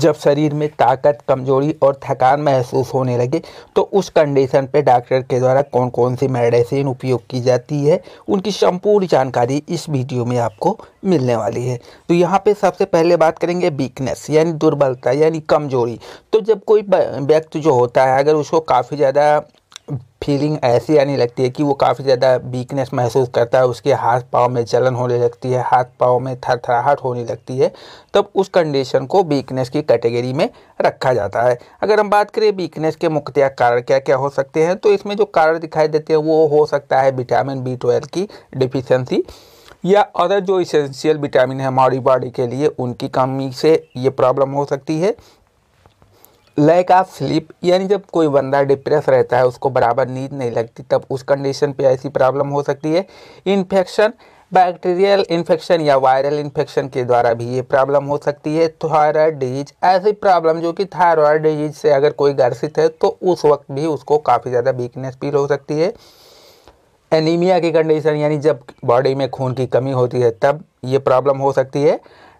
जब शरीर में ताकत कमजोरी और थकान महसूस होने लगे तो उस कंडीशन पे डॉक्टर के द्वारा कौन कौन सी मेडिसिन उपयोग की जाती है उनकी संपूर्ण जानकारी इस वीडियो में आपको मिलने वाली है तो यहाँ पे सबसे पहले बात करेंगे वीकनेस यानी दुर्बलता यानी कमजोरी तो जब कोई व्यक्ति जो होता है अगर उसको काफ़ी ज़्यादा फीलिंग ऐसी आने लगती है कि वो काफ़ी ज़्यादा वीकनेस महसूस करता है उसके हाथ पाँव में जलन होने लगती है हाथ पाँव में थरथराहट होने लगती है तब उस कंडीशन को वीकनेस की कैटेगरी में रखा जाता है अगर हम बात करें वीकनेस के मुख्यतः कारण क्या क्या हो सकते हैं तो इसमें जो कारण दिखाई देते हैं वो हो सकता है विटामिन बी ट्वेल्व की डिफिशेंसी या अदर जो इसेंशियल विटामिन है हमारी बॉडी के लिए उनकी कमी से ये प्रॉब्लम हो सकती है लैक ऑफ स्लीप यानी जब कोई बंदा डिप्रेस रहता है उसको बराबर नींद नहीं लगती तब उस कंडीशन पे ऐसी प्रॉब्लम हो सकती है इन्फेक्शन बैक्टीरियल इन्फेक्शन या वायरल इन्फेक्शन के द्वारा भी ये प्रॉब्लम हो सकती है थायराइड डिजीज ऐसी प्रॉब्लम जो कि थायराइड डिजीज से अगर कोई ग्रसित है तो उस वक्त भी उसको काफ़ी ज़्यादा वीकनेस फील हो सकती है एनीमिया की कंडीशन यानी जब बॉडी में खून की कमी होती है तब ये प्रॉब्लम हो सकती है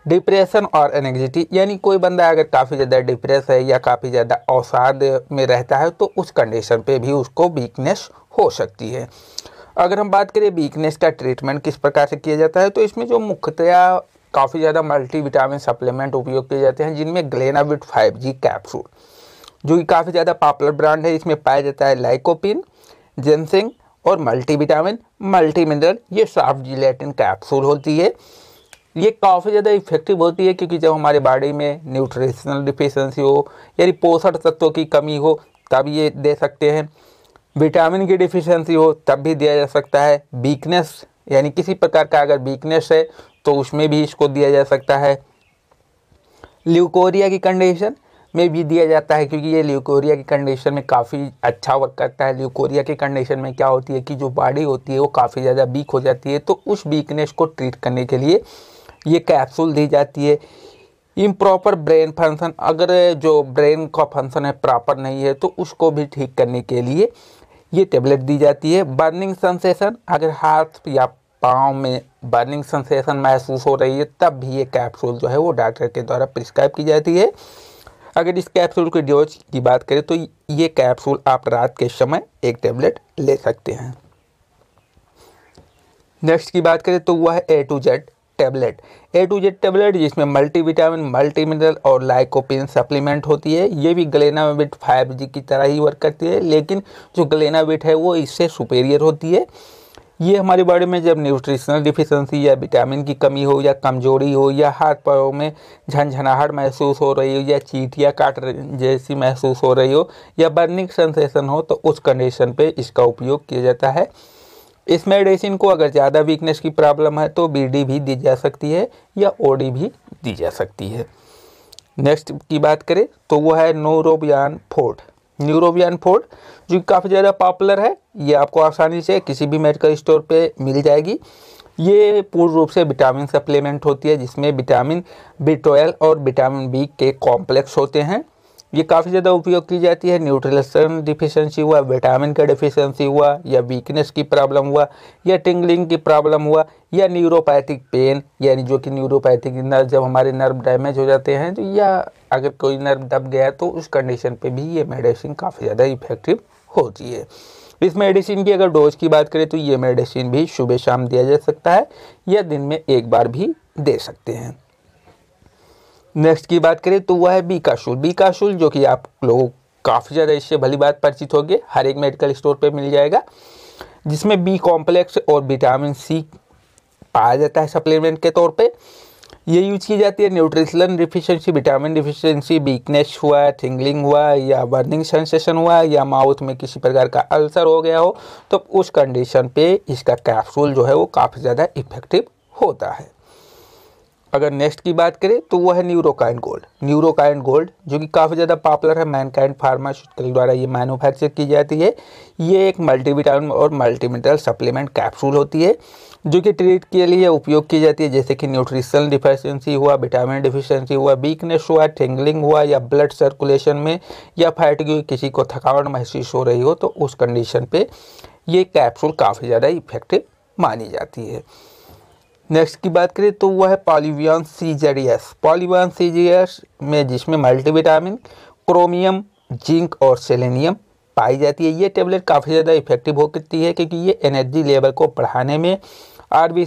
डिप्रेशन और एनेग्जिटी यानी कोई बंदा अगर काफ़ी ज़्यादा डिप्रेस है या काफ़ी ज़्यादा अवसाद में रहता है तो उस कंडीशन पे भी उसको वीकनेस हो सकती है अगर हम बात करें वीकनेस का ट्रीटमेंट किस प्रकार से किया जाता है तो इसमें जो मुख्यतया काफ़ी ज़्यादा मल्टी विटामिन सप्लीमेंट उपयोग किए जाते हैं जिनमें ग्लेनाविट फाइव जी कैप्सूल जो कि काफ़ी ज़्यादा पॉपुलर ब्रांड है इसमें पाया जाता है लाइकोपिन जेंसिंग और मल्टी विटामिन मल्टी मिनरल ये सॉफ्ट जिलेटिन कैप्सूल होती है ये काफ़ी ज़्यादा इफेक्टिव होती है क्योंकि जब हमारे बॉडी में न्यूट्रिशनल डिफिशेंसी हो यानी पोषण तत्वों की कमी हो तब ये दे सकते हैं विटामिन की डिफिशेंसी हो तब भी दिया जा सकता है वीकनेस यानी किसी प्रकार का अगर वीकनेस है तो उसमें भी इसको दिया जा सकता है ल्यूकोरिया की कंडीशन में भी दिया जाता है क्योंकि ये ल्यूकोरिया की कंडीशन में काफ़ी अच्छा वर्क करता है ल्यूकोरिया की कंडीशन में क्या होती है कि जो बॉडी होती है वो काफ़ी ज़्यादा वीक हो जाती है तो उस वीकनेस को ट्रीट करने के लिए ये कैप्सूल दी जाती है इम्प्रॉपर ब्रेन फंक्शन अगर जो ब्रेन का फंक्शन है प्रॉपर नहीं है तो उसको भी ठीक करने के लिए ये टेबलेट दी जाती है बर्निंग सेंसेशन अगर हाथ या पाँव में बर्निंग सेंसेशन महसूस हो रही है तब भी ये कैप्सूल जो है वो डॉक्टर के द्वारा प्रिस्क्राइब की जाती है अगर इस कैप्सूल की डोज की बात करें तो ये कैप्सूल आप रात के समय एक टेबलेट ले सकते हैं नेक्स्ट की बात करें तो वह है A to Z tablet A to Z tablet जिसमें मल्टीविटामिन मल्टीमिनरल और लाइकोपिन सप्लीमेंट होती है ये भी विट फाइव जी की तरह ही वर्क करती है लेकिन जो विट है वो इससे सुपेरियर होती है ये हमारी बॉडी में जब न्यूट्रिशनल डिफिशेंसी या विटामिन की कमी हो या कमजोरी हो या हाथ पैरों में झनझनाहट महसूस हो रही हो या चीटियाँ काट जैसी महसूस हो रही हो या बर्निंग सेंसेशन हो तो उस कंडीशन पे इसका उपयोग किया जाता है इस मेडिसिन को अगर ज़्यादा वीकनेस की प्रॉब्लम है तो बी भी दी जा सकती है या ओ भी दी जा सकती है नेक्स्ट की बात करें तो वो है नोरोबियान फोर्ड न्यूरोबियान फोर्ड जो काफ़ी ज़्यादा पॉपुलर है ये आपको आसानी से किसी भी मेडिकल स्टोर पे मिल जाएगी ये पूर्ण रूप से विटामिन सप्लीमेंट होती है जिसमें विटामिन बी ट्वेल्व और विटामिन बी के कॉम्प्लेक्स होते हैं ये काफ़ी ज़्यादा उपयोग की जाती है न्यूट्रिशन डिफिशेंसी हुआ विटामिन का डिफिशेंसी हुआ या वीकनेस की प्रॉब्लम हुआ या टिंगलिंग की प्रॉब्लम हुआ या न्यूरोपैथिक पेन यानी जो कि न्यूरोपैथिक नर्व जब हमारे नर्व डैमेज हो जाते हैं तो या अगर कोई नर्व दब गया तो उस कंडीशन पर भी ये मेडिसिन काफ़ी ज़्यादा इफेक्टिव होती है इस मेडिसिन की अगर डोज की बात करें तो ये मेडिसिन भी सुबह शाम दिया जा सकता है या दिन में एक बार भी दे सकते हैं नेक्स्ट की बात करें तो वह है बीकाशुल बीकाशुल जो कि आप लोगों काफ़ी ज़्यादा इससे भली बात परिचित होगी हर एक मेडिकल स्टोर पे मिल जाएगा जिसमें बी कॉम्प्लेक्स और विटामिन सी पाया जाता है सप्लीमेंट के तौर पे ये यूज की जाती है nutrition deficiency vitamin deficiency weakness हुआ थिंगलिंग हुआ या बर्निंग सेंसेशन हुआ या माउथ में किसी प्रकार का अल्सर हो गया हो तो उस कंडीशन पे इसका कैप्सूल जो है वो काफ़ी ज़्यादा इफेक्टिव होता है अगर नेक्स्ट की बात करें तो वो है न्यूरोकाइन गोल्ड न्यूरोकाइन गोल्ड जो कि काफ़ी ज़्यादा पॉपुलर है मैनकाइंड फार्मास्यूटिकल द्वारा ये मैन्युफैक्चर की जाती है ये एक मल्टीविटामिन और मल्टीमिनरल सप्लीमेंट कैप्सूल होती है जो कि ट्रीट के लिए उपयोग की जाती है जैसे कि न्यूट्रिशनल डिफिशेंसी हुआ विटामिन डिफिशेंसी हुआ वीकनेस हुआ टिंगलिंग हुआ या ब्लड सर्कुलेशन में या फैट किसी को थकावट महसूस हो रही हो तो उस कंडीशन पर ये कैप्सूल काफ़ी ज़्यादा इफेक्टिव मानी जाती है नेक्स्ट की बात करें तो वह है Polybion C Z S Polybion C S में जिसमें मल्टीविटामिन क्रोमियम जिंक और सेलेनियम पाई जाती है ये टेबलेट काफ़ी ज़्यादा इफेक्टिव हो करती है क्योंकि ये एनर्जी लेवल को बढ़ाने में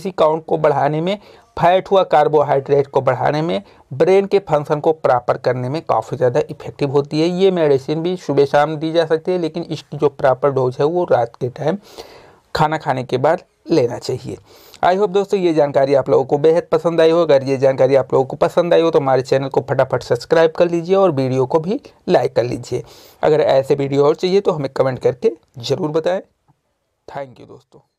सी काउंट को बढ़ाने में फैट हुआ कार्बोहाइड्रेट को बढ़ाने में ब्रेन के फंक्शन को प्रॉपर करने में काफ़ी ज़्यादा इफेक्टिव होती है ये मेडिसिन भी सुबह शाम दी जा सकती है लेकिन इसकी जो प्रॉपर डोज है वो रात के टाइम खाना खाने के बाद लेना चाहिए आई होप दोस्तों ये जानकारी आप लोगों को बेहद पसंद आई हो अगर ये जानकारी आप लोगों को पसंद आई हो तो हमारे चैनल को फटाफट सब्सक्राइब कर लीजिए और वीडियो को भी लाइक कर लीजिए अगर ऐसे वीडियो और चाहिए तो हमें कमेंट करके ज़रूर बताएं थैंक यू दोस्तों